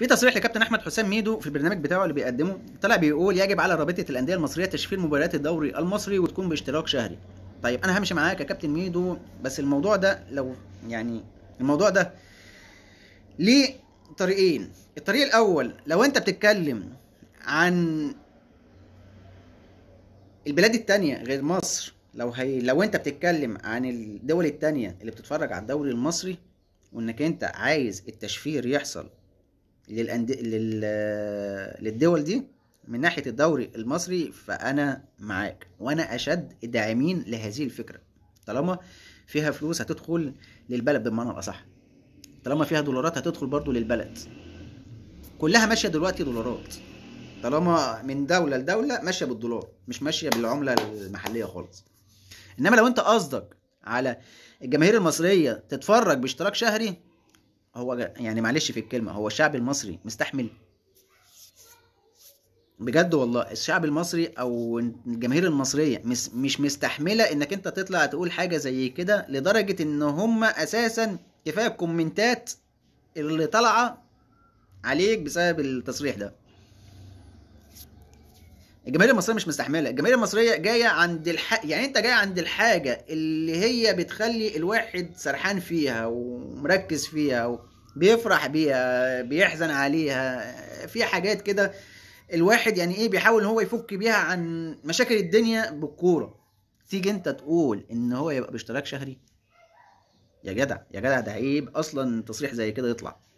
في تصريح لكابتن احمد حسام ميدو في البرنامج بتاعه اللي بيقدمه طلع بيقول يجب على رابطه الانديه المصريه تشفير مباريات الدوري المصري وتكون باشتراك شهري طيب انا همشي معاك يا كابتن ميدو بس الموضوع ده لو يعني الموضوع ده ليه طريقين الطريق الاول لو انت بتتكلم عن البلاد التانية غير مصر لو هي لو انت بتتكلم عن الدول التانية اللي بتتفرج على الدوري المصري وانك انت عايز التشفير يحصل للأند... لل... للدول دي من ناحيه الدوري المصري فانا معاك وانا اشد الداعمين لهذه الفكره طالما فيها فلوس هتدخل للبلد بمعنى الاصح طالما فيها دولارات هتدخل برضو للبلد كلها ماشيه دلوقتي دولارات طالما من دوله لدوله ماشيه بالدولار مش ماشيه بالعمله المحليه خالص انما لو انت قصدك على الجماهير المصريه تتفرج باشتراك شهري هو يعني معلش في الكلمة هو الشعب المصري مستحمل بجد والله الشعب المصري او الجماهير المصريه مش مستحمله انك انت تطلع تقول حاجه زي كده لدرجه ان هم اساسا كفايه الكومنتات اللي طالعه عليك بسبب التصريح ده الجماهير المصريه مش مستحمله الجماهير المصريه جايه عند الح... يعني انت جاي عند الحاجه اللي هي بتخلي الواحد سرحان فيها ومركز فيها وبيفرح بيها بيحزن عليها في حاجات كده الواحد يعني ايه بيحاول ان هو يفك بيها عن مشاكل الدنيا بالكوره تيجي انت تقول ان هو يبقى باشتراك شهري يا جدع يا جدع ده عيب اصلا تصريح زي كده يطلع